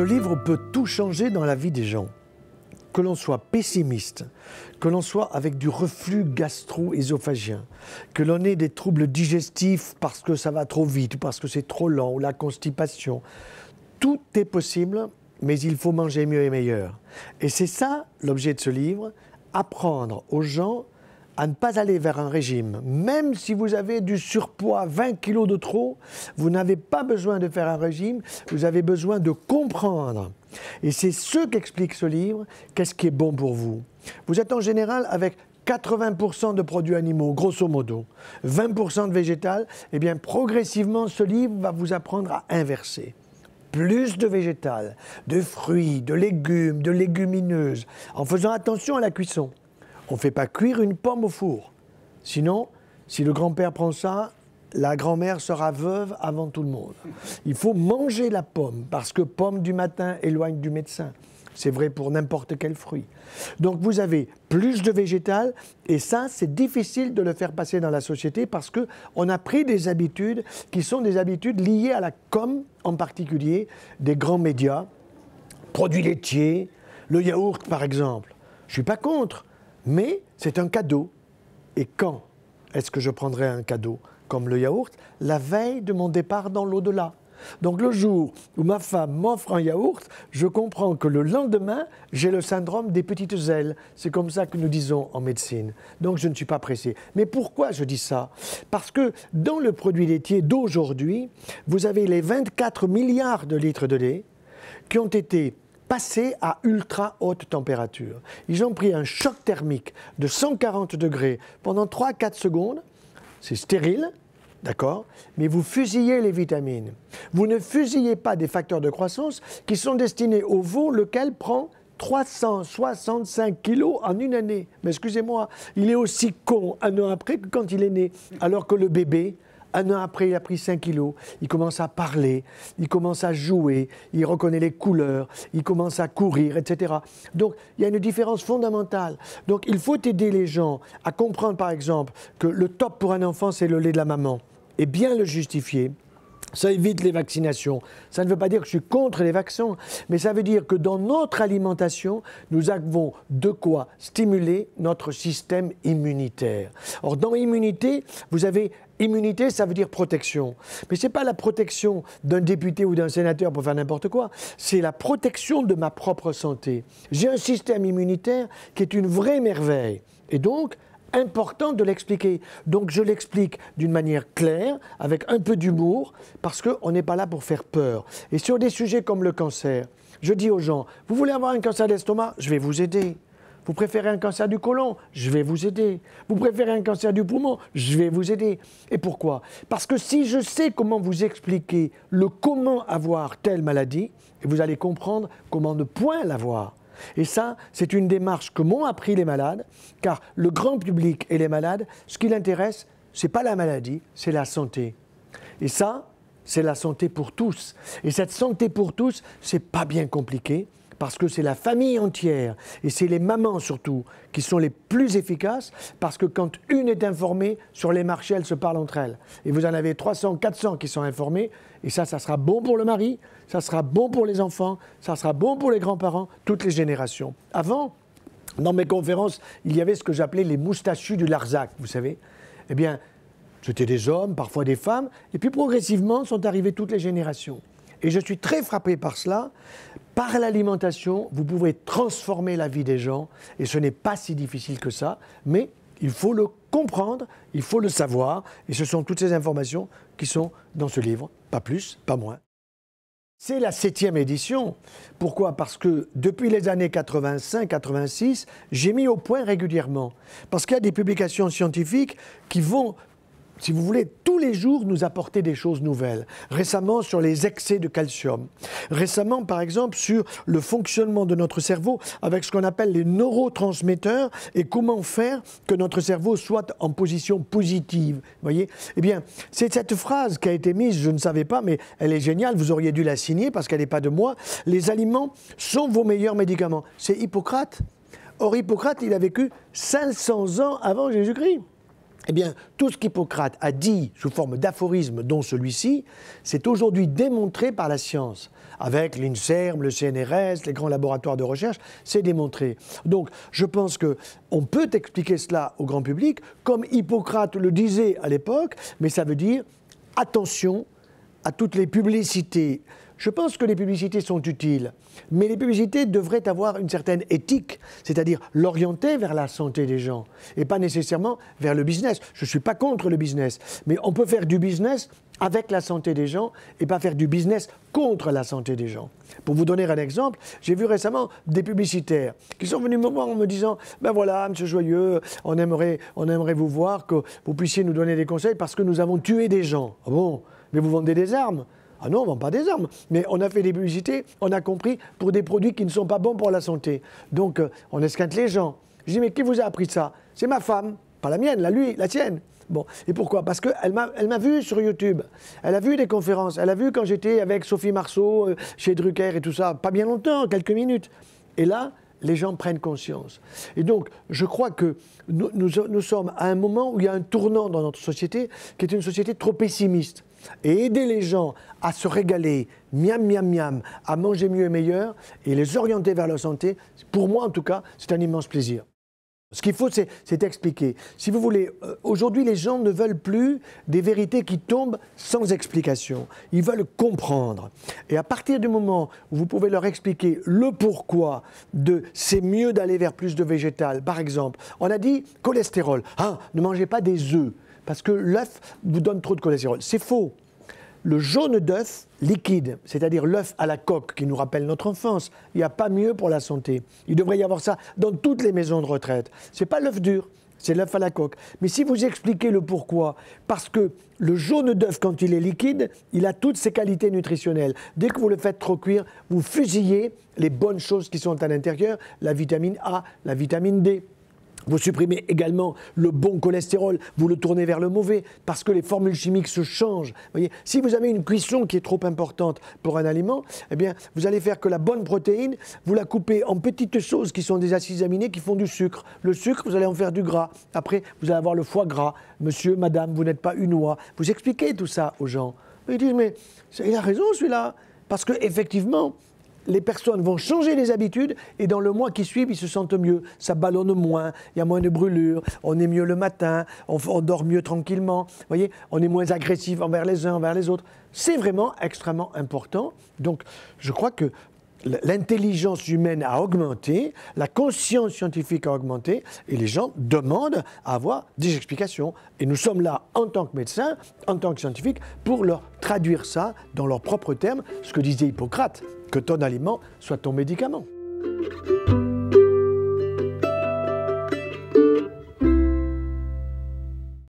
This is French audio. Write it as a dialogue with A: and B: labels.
A: Ce livre peut tout changer dans la vie des gens. Que l'on soit pessimiste, que l'on soit avec du reflux gastro ésophagien que l'on ait des troubles digestifs parce que ça va trop vite, parce que c'est trop lent, ou la constipation, tout est possible, mais il faut manger mieux et meilleur. Et c'est ça l'objet de ce livre, apprendre aux gens à ne pas aller vers un régime. Même si vous avez du surpoids, 20 kilos de trop, vous n'avez pas besoin de faire un régime, vous avez besoin de comprendre. Et c'est ce qu'explique ce livre, qu'est-ce qui est bon pour vous. Vous êtes en général avec 80% de produits animaux, grosso modo, 20% de végétal, et eh bien progressivement ce livre va vous apprendre à inverser plus de végétal, de fruits, de légumes, de légumineuses, en faisant attention à la cuisson on ne fait pas cuire une pomme au four. Sinon, si le grand-père prend ça, la grand-mère sera veuve avant tout le monde. Il faut manger la pomme, parce que pomme du matin éloigne du médecin. C'est vrai pour n'importe quel fruit. Donc vous avez plus de végétal et ça c'est difficile de le faire passer dans la société parce que on a pris des habitudes qui sont des habitudes liées à la com en particulier des grands médias, produits laitiers, le yaourt par exemple. Je suis pas contre. Mais c'est un cadeau. Et quand est-ce que je prendrai un cadeau comme le yaourt La veille de mon départ dans l'au-delà. Donc le jour où ma femme m'offre un yaourt, je comprends que le lendemain, j'ai le syndrome des petites ailes. C'est comme ça que nous disons en médecine. Donc je ne suis pas pressé. Mais pourquoi je dis ça Parce que dans le produit laitier d'aujourd'hui, vous avez les 24 milliards de litres de lait qui ont été passer à ultra haute température. Ils ont pris un choc thermique de 140 degrés pendant 3-4 secondes. C'est stérile, d'accord Mais vous fusillez les vitamines. Vous ne fusillez pas des facteurs de croissance qui sont destinés au veau, lequel prend 365 kilos en une année. Mais excusez-moi, il est aussi con un an après que quand il est né, alors que le bébé, un an après, il a pris 5 kilos. Il commence à parler, il commence à jouer, il reconnaît les couleurs, il commence à courir, etc. Donc, il y a une différence fondamentale. Donc, il faut aider les gens à comprendre, par exemple, que le top pour un enfant, c'est le lait de la maman. Et bien le justifier, ça évite les vaccinations. Ça ne veut pas dire que je suis contre les vaccins, mais ça veut dire que dans notre alimentation, nous avons de quoi stimuler notre système immunitaire. Or, dans immunité, vous avez Immunité, ça veut dire protection. Mais ce n'est pas la protection d'un député ou d'un sénateur pour faire n'importe quoi, c'est la protection de ma propre santé. J'ai un système immunitaire qui est une vraie merveille. Et donc, important de l'expliquer. Donc je l'explique d'une manière claire, avec un peu d'humour, parce qu'on n'est pas là pour faire peur. Et sur des sujets comme le cancer, je dis aux gens, vous voulez avoir un cancer d'estomac Je vais vous aider. Vous préférez un cancer du côlon Je vais vous aider. Vous préférez un cancer du poumon Je vais vous aider. Et pourquoi Parce que si je sais comment vous expliquer le comment avoir telle maladie, vous allez comprendre comment ne point l'avoir. Et ça, c'est une démarche que m'ont appris les malades, car le grand public et les malades, ce qui l'intéresse, n'est pas la maladie, c'est la santé. Et ça, c'est la santé pour tous. Et cette santé pour tous, c'est pas bien compliqué parce que c'est la famille entière, et c'est les mamans surtout, qui sont les plus efficaces, parce que quand une est informée, sur les marchés, elles se parlent entre elles. Et vous en avez 300, 400 qui sont informés, et ça, ça sera bon pour le mari, ça sera bon pour les enfants, ça sera bon pour les grands-parents, toutes les générations. Avant, dans mes conférences, il y avait ce que j'appelais les moustachus du Larzac, vous savez. Eh bien, c'était des hommes, parfois des femmes, et puis progressivement sont arrivées toutes les générations. Et je suis très frappé par cela, par l'alimentation, vous pouvez transformer la vie des gens, et ce n'est pas si difficile que ça, mais il faut le comprendre, il faut le savoir, et ce sont toutes ces informations qui sont dans ce livre, pas plus, pas moins. C'est la septième édition. Pourquoi Parce que depuis les années 85-86, j'ai mis au point régulièrement. Parce qu'il y a des publications scientifiques qui vont si vous voulez, tous les jours nous apporter des choses nouvelles. Récemment sur les excès de calcium. Récemment, par exemple, sur le fonctionnement de notre cerveau avec ce qu'on appelle les neurotransmetteurs et comment faire que notre cerveau soit en position positive. Voyez Eh bien, c'est cette phrase qui a été mise, je ne savais pas, mais elle est géniale, vous auriez dû la signer parce qu'elle n'est pas de moi. Les aliments sont vos meilleurs médicaments. C'est Hippocrate. Or, Hippocrate, il a vécu 500 ans avant Jésus-Christ. Eh bien, tout ce qu'Hippocrate a dit sous forme d'aphorismes, dont celui-ci, c'est aujourd'hui démontré par la science. Avec l'INSERM, le CNRS, les grands laboratoires de recherche, c'est démontré. Donc, je pense qu'on peut expliquer cela au grand public, comme Hippocrate le disait à l'époque, mais ça veut dire attention à toutes les publicités je pense que les publicités sont utiles, mais les publicités devraient avoir une certaine éthique, c'est-à-dire l'orienter vers la santé des gens et pas nécessairement vers le business. Je ne suis pas contre le business, mais on peut faire du business avec la santé des gens et pas faire du business contre la santé des gens. Pour vous donner un exemple, j'ai vu récemment des publicitaires qui sont venus me voir en me disant Ben voilà, monsieur Joyeux, on aimerait, on aimerait vous voir, que vous puissiez nous donner des conseils parce que nous avons tué des gens. Ah bon, mais vous vendez des armes ah non, on vend pas des armes. Mais on a fait des publicités, on a compris, pour des produits qui ne sont pas bons pour la santé. Donc, euh, on esquinte les gens. Je dis, mais qui vous a appris ça C'est ma femme, pas la mienne, la lui, la tienne. Bon, et pourquoi Parce qu'elle m'a vu sur YouTube, elle a vu des conférences, elle a vu quand j'étais avec Sophie Marceau, euh, chez Drucker et tout ça, pas bien longtemps, quelques minutes. Et là, les gens prennent conscience. Et donc, je crois que nous sommes à un moment où il y a un tournant dans notre société qui est une société trop pessimiste et aider les gens à se régaler, miam, miam, miam, à manger mieux et meilleur, et les orienter vers leur santé, pour moi en tout cas, c'est un immense plaisir. Ce qu'il faut, c'est expliquer. Si vous voulez, euh, aujourd'hui, les gens ne veulent plus des vérités qui tombent sans explication. Ils veulent comprendre. Et à partir du moment où vous pouvez leur expliquer le pourquoi de c'est mieux d'aller vers plus de végétal, par exemple, on a dit cholestérol. Hein, ne mangez pas des œufs parce que l'œuf vous donne trop de cholestérol. C'est faux. Le jaune d'œuf liquide, c'est-à-dire l'œuf à la coque qui nous rappelle notre enfance, il n'y a pas mieux pour la santé. Il devrait y avoir ça dans toutes les maisons de retraite. Ce n'est pas l'œuf dur, c'est l'œuf à la coque. Mais si vous expliquez le pourquoi, parce que le jaune d'œuf, quand il est liquide, il a toutes ses qualités nutritionnelles. Dès que vous le faites trop cuire, vous fusillez les bonnes choses qui sont à l'intérieur, la vitamine A, la vitamine D. Vous supprimez également le bon cholestérol, vous le tournez vers le mauvais, parce que les formules chimiques se changent. Voyez si vous avez une cuisson qui est trop importante pour un aliment, eh bien, vous allez faire que la bonne protéine, vous la coupez en petites choses qui sont des acides aminés qui font du sucre. Le sucre, vous allez en faire du gras. Après, vous allez avoir le foie gras. Monsieur, madame, vous n'êtes pas une oie. Vous expliquez tout ça aux gens. Ils disent, mais il a raison celui-là. Parce qu'effectivement, les personnes vont changer les habitudes et dans le mois qui suit, ils se sentent mieux. Ça ballonne moins, il y a moins de brûlures, on est mieux le matin, on, dort mieux tranquillement, vous voyez, on est moins agressif envers les uns, envers les autres. C'est vraiment extrêmement important. Donc, je crois que l'intelligence humaine a augmenté, la conscience scientifique a augmenté, et les gens demandent à avoir des explications. Et nous sommes là en tant que médecins, en tant que scientifiques, pour leur traduire ça dans leurs propres termes, ce que disait Hippocrate, que ton aliment soit ton médicament.